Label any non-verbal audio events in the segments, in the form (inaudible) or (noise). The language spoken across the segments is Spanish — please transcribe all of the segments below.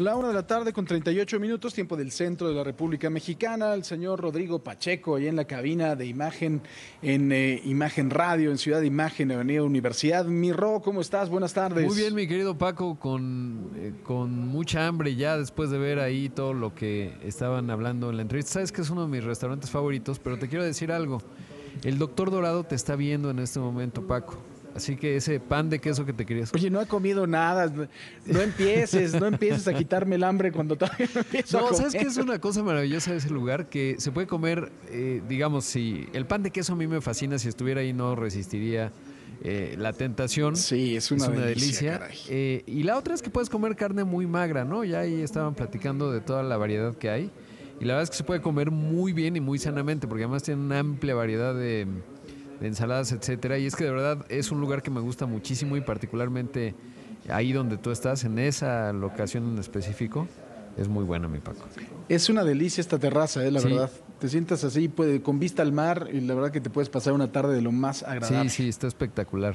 La hora de la tarde con 38 minutos, tiempo del centro de la República Mexicana. El señor Rodrigo Pacheco, ahí en la cabina de Imagen, en eh, Imagen Radio, en Ciudad de Imagen, Avenida Universidad. Miró, ¿cómo estás? Buenas tardes. Muy bien, mi querido Paco, con, eh, con mucha hambre ya después de ver ahí todo lo que estaban hablando en la entrevista. Sabes que es uno de mis restaurantes favoritos, pero te quiero decir algo. El doctor Dorado te está viendo en este momento, Paco. Así que ese pan de queso que te querías. Oye, no he comido nada. No empieces, no empieces a quitarme el hambre cuando todavía no empiezo no, ¿sabes que es una cosa maravillosa ese lugar? Que se puede comer, eh, digamos, si el pan de queso a mí me fascina, si estuviera ahí no resistiría eh, la tentación. Sí, es una, delicia. Eh, y la otra es que puedes comer carne muy magra, ¿no? Ya ahí estaban platicando de toda la variedad que hay. Y la verdad es que se puede comer muy bien y muy sanamente, porque además tiene una amplia variedad de ensaladas, etcétera. Y es que de verdad es un lugar que me gusta muchísimo y particularmente ahí donde tú estás, en esa locación en específico, es muy bueno, mi Paco. Es una delicia esta terraza, eh, la verdad. Te sientas así con vista al mar y la verdad que te puedes pasar una tarde de lo más agradable. Sí, sí, está espectacular.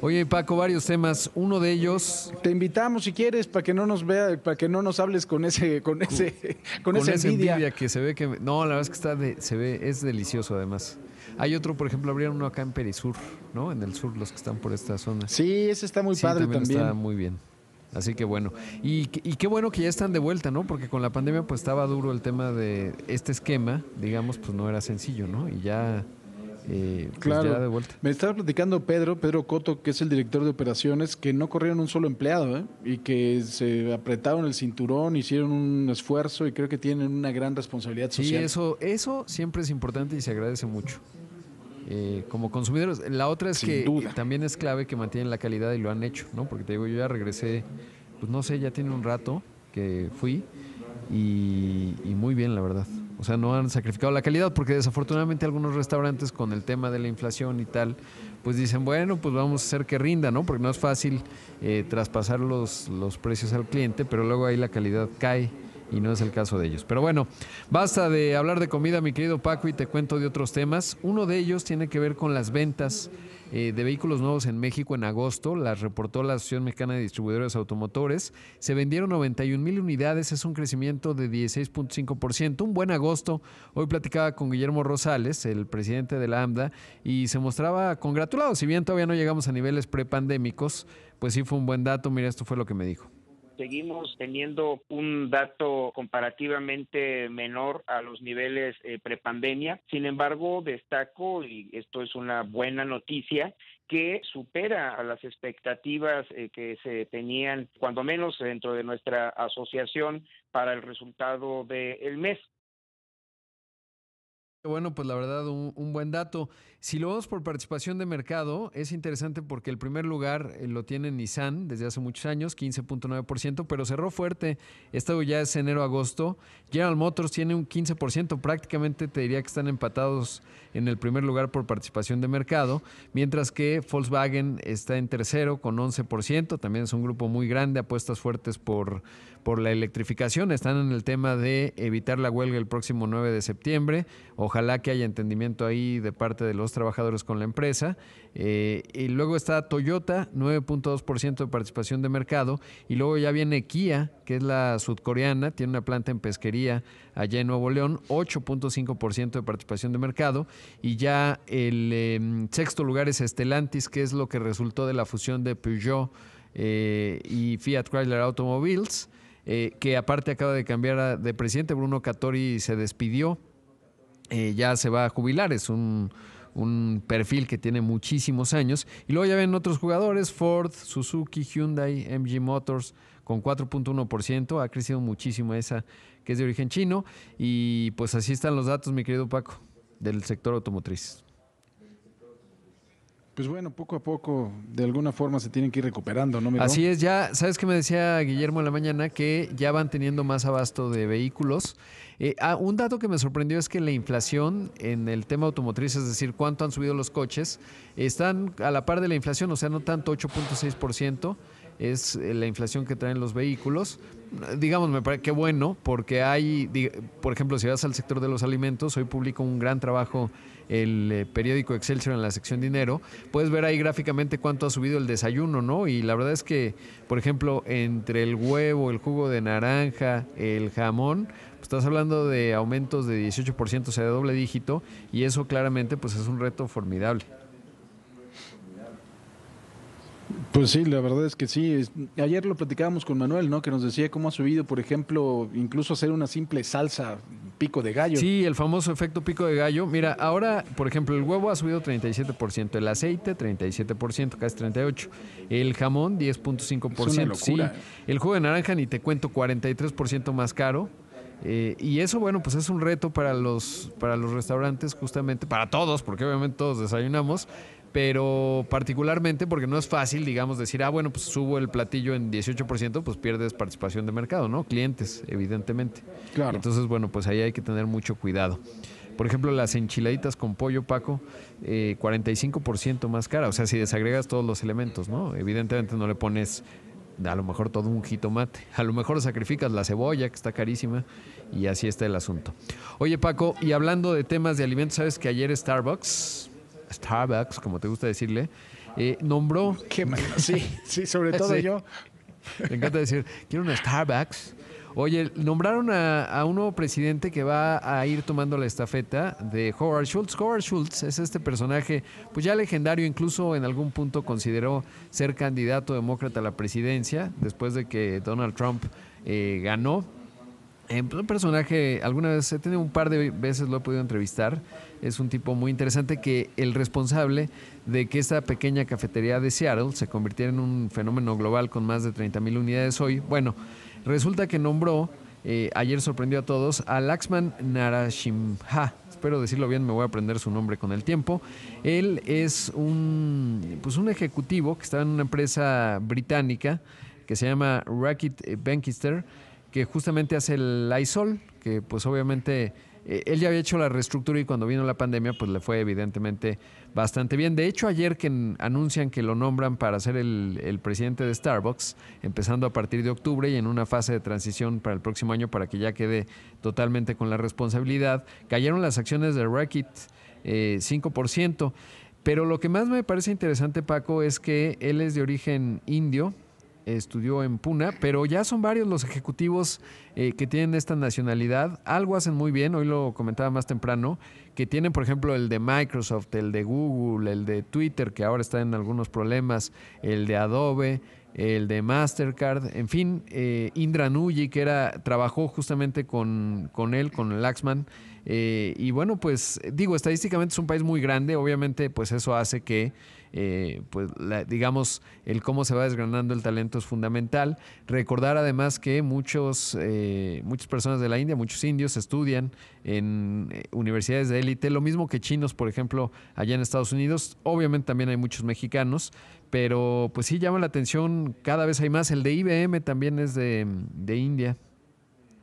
Oye, Paco, varios temas. Uno de ellos. Te invitamos si quieres para que no nos vea, para que no nos hables con ese, con ese, (laughs) con, con esa envidia. que se ve que no, la verdad es que está de, se ve, es delicioso además. Hay otro, por ejemplo, habría uno acá en Perisur, ¿no? En el sur, los que están por esta zona. Sí, ese está muy padre también. Está muy bien. Así que bueno, y, y, qué bueno que ya están de vuelta, ¿no? Porque con la pandemia pues estaba duro el tema de este esquema, digamos, pues no era sencillo, ¿no? Y ya, eh, pues, de vuelta. Me estaba platicando Pedro, Pedro Coto, que es el director de operaciones, que no corrieron un solo empleado, ¿eh? Y que se apretaron el cinturón, hicieron un esfuerzo y creo que tienen una gran responsabilidad social. Sí, eso, eso siempre es importante y se agradece mucho eh, como consumidores. La otra es que también es clave que mantienen la calidad y lo han hecho, ¿no? Porque te digo, yo ya regresé, pues no sé, ya tiene un rato que fui y, muy bien, la verdad. O sea, no han sacrificado la calidad porque desafortunadamente algunos restaurantes con el tema de la inflación y tal, pues dicen, bueno, pues vamos a hacer que rinda, ¿no? Porque no es fácil eh, traspasar los, los precios al cliente, pero luego ahí la calidad cae y no es el caso de ellos. Pero bueno, basta de hablar de comida, mi querido Paco, y te cuento de otros temas. Uno de ellos tiene que ver con las ventas eh, de vehículos nuevos en México en agosto, las reportó la Asociación Mexicana de Distribuidores Automotores. Se vendieron 91 mil unidades, es un crecimiento de 16.5%, un buen agosto. Hoy platicaba con Guillermo Rosales, el presidente de la AMDA, y se mostraba congratulado, si bien todavía no llegamos a niveles prepandémicos, pues sí fue un buen dato, mira, esto fue lo que me dijo seguimos teniendo un dato comparativamente menor a los niveles pre eh, prepandemia. Sin embargo, destaco, y esto es una buena noticia, que supera a las expectativas eh, que se tenían, cuando menos dentro de nuestra asociación, para el resultado del mes. Bueno, pues la verdad, un, buen dato. Si lo vemos por participación de mercado, es interesante porque el primer lugar eh, lo tiene Nissan desde hace muchos años, 15.9%, pero cerró fuerte. Esto ya es enero-agosto. General Motors tiene un 15%, prácticamente te diría que están empatados en el primer lugar por participación de mercado, mientras que Volkswagen está en tercero con 11%, también es un grupo muy grande, apuestas fuertes por, por la electrificación. Están en el tema de evitar la huelga el próximo 9 de septiembre. Ojalá que haya entendimiento ahí de parte de los trabajadores con la empresa. Eh, y luego está Toyota, 9.2% de participación de mercado. Y luego ya viene Kia, que es la sudcoreana, tiene una planta en pesquería allá en Nuevo León, 8.5% de participación de mercado. Y ya el em, sexto lugar es Estelantis que es lo que resultó de la fusión de Peugeot eh, y Fiat Chrysler Automobiles. Eh, que aparte acaba de cambiar de presidente. Bruno Catori se despidió, eh, ya se va a jubilar, es un, un, perfil que tiene muchísimos años. Y luego ya ven otros jugadores, Ford, Suzuki, Hyundai, MG Motors, con 4.1%, ha crecido muchísimo esa que es de origen chino. Y pues así están los datos, mi querido Paco, del sector automotriz. Pues bueno, poco a poco, de alguna forma se tienen que ir recuperando, ¿no? Así es, ya, ¿sabes que me decía Guillermo en la mañana? Que ya van teniendo más abasto de vehículos. Eh, ah, un dato que me sorprendió es que la inflación en el tema automotriz, es decir, cuánto han subido los coches, están a la par de la inflación, o sea, no tanto 8.6% es eh, la inflación que traen los vehículos. Digamos, me parece que bueno, porque hay, por ejemplo, si vas al sector de los alimentos, hoy publico un gran trabajo el eh, periódico Excelsior en la sección dinero, puedes ver ahí gráficamente cuánto ha subido el desayuno, ¿no? Y la verdad es que, por ejemplo, entre el huevo, el jugo de naranja, el jamón, pues, estás hablando de aumentos de 18%, o sea, de doble dígito, y eso claramente pues es un reto formidable. Pues sí, la verdad es que sí. Ayer lo platicábamos con Manuel, ¿no? Que nos decía cómo ha subido, por ejemplo, incluso hacer una simple salsa pico de gallo. Sí, el famoso efecto pico de gallo. Mira, ahora, por ejemplo, el huevo ha subido 37%, el aceite 37%, casi 38%, el jamón 10.5%. Sí, ¿eh? el jugo de naranja, ni te cuento, 43% más caro. Eh, y eso, bueno, pues es un reto para los, para los restaurantes, justamente, para todos, porque obviamente todos desayunamos, pero particularmente porque no es fácil, digamos, decir, ah, bueno, pues subo el platillo en 18%, pues pierdes participación de mercado, ¿no? Clientes, evidentemente. Claro. Entonces, bueno, pues ahí hay que tener mucho cuidado. Por ejemplo, las enchiladitas con pollo, Paco, 45% eh, más cara. O sea, si desagregas todos los elementos, ¿no? Evidentemente no le pones a lo mejor todo un jitomate. (laughs) A lo mejor sacrificas la cebolla, que está carísima, y así está el asunto. Oye, Paco, y hablando de temas de alimentos, ¿sabes que ayer Starbucks Starbucks, como te gusta decirle, eh, nombró... Qué sí, sí, sobre (laughs) todo yo. Me encanta decir, quiero una Starbucks. Oye, nombraron a, a, un nuevo presidente que va a ir tomando la estafeta de Howard Schultz. Howard Schultz es este personaje, pues ya legendario, incluso en algún punto consideró ser candidato demócrata a la presidencia después de que Donald Trump eh, ganó un personaje, alguna vez he tenido un par de veces, lo he podido entrevistar. Es un tipo muy interesante que el responsable de que esta pequeña cafetería de Seattle se convirtiera en un fenómeno global con más de 30.000 unidades hoy. Bueno, resulta que nombró, eh, ayer sorprendió a todos, a Laxman Narashimha. Espero decirlo bien, me voy a aprender su nombre con el tiempo. Él es un, pues un ejecutivo que está en una empresa británica que se llama Racket Bankister que justamente hace el ISOL, que pues obviamente eh, él ya había hecho la reestructura y cuando vino la pandemia pues le fue evidentemente bastante bien. De hecho ayer que anuncian que lo nombran para ser el, presidente de Starbucks, empezando a partir de octubre y en una fase de transición para el próximo año para que ya quede totalmente con la responsabilidad, cayeron las acciones de Racket eh, 5%. Pero lo que más me parece interesante, Paco, es que él es de origen indio, estudió en Puna, pero ya son varios los ejecutivos eh, que tienen esta nacionalidad. Algo hacen muy bien, hoy lo comentaba más temprano, que tienen, por ejemplo, el de Microsoft, el de Google, el de Twitter, que ahora está en algunos problemas, el de Adobe, el de Mastercard, en fin, eh, Indra Nuyi, que era, trabajó justamente con, él, con Laxman. Axman eh, y bueno, pues digo, estadísticamente es un país muy grande, obviamente pues eso hace que, eh, pues digamos, el cómo se va desgranando el talento es fundamental. Recordar además que muchos, muchas personas de la India, muchos indios estudian en universidades de élite, lo mismo que chinos, por ejemplo, allá en Estados Unidos. Obviamente también hay muchos mexicanos, pero pues sí llama la atención, cada vez hay más. El de IBM también es de, India,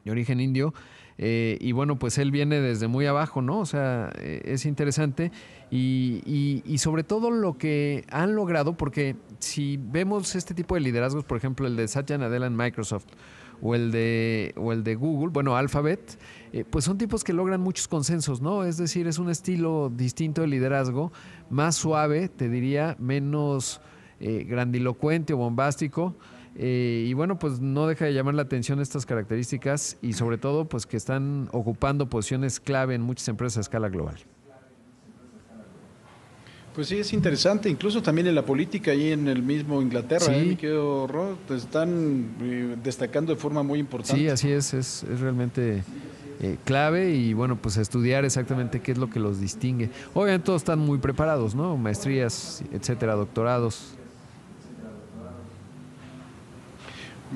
de origen indio. Eh, y bueno, pues él viene desde muy abajo, ¿no? O sea, eh, es interesante. Y, y, sobre todo lo que han logrado, porque si vemos este tipo de liderazgos, por ejemplo, el de Satya Nadella en Microsoft, o el de, o el de Google, bueno, Alphabet, eh, pues son tipos que logran muchos consensos, ¿no? Es decir, es un estilo distinto de liderazgo, más suave, te diría, menos eh, grandilocuente o bombástico. Eh, y bueno, pues no deja de llamar la atención estas características y sobre todo pues que están ocupando posiciones clave en muchas empresas a escala global. Pues sí, es interesante, incluso también en la política ahí en el mismo Inglaterra, sí. ¿eh, mi están eh, destacando de forma muy importante. Sí, así es, es, realmente eh, clave y bueno, pues estudiar exactamente qué es lo que los distingue. Obviamente todos están muy preparados, ¿no? Maestrías, etcétera, doctorados.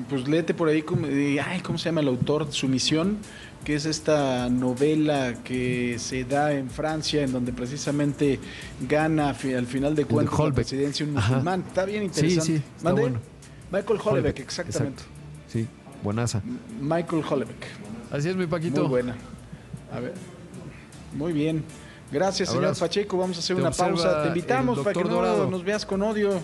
Pues léete por ahí, ¿cómo se llama el autor? Sumisión que es esta novela que se da en Francia, en donde precisamente gana al final de cuentas la presidencia un musulmán. Está bien interesante. Sí, sí, está bueno. Michael Hollebeck, exactamente. Sí, buenaza. Michael Hollebeck. Así es, mi Paquito. Muy buena. A ver. Muy bien. Gracias, señor Pacheco. Vamos a hacer una pausa. Te invitamos para que no nos veas con (laughs) odio.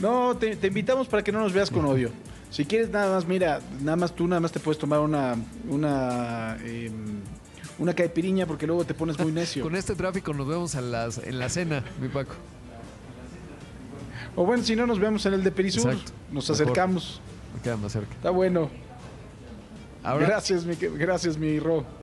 No, te invitamos para que no nos veas con odio. Si quieres nada más, mira, nada más tú nada más te puedes tomar una una em, una caipiriña porque luego te pones muy (laughs) necio. Con este tráfico nos vemos a las, en la cena, mi Paco. O bueno, si no nos vemos en el de Perisur, nos acercamos. Quedan más cerca. Está bueno. gracias, mi, gracias, mi Ro.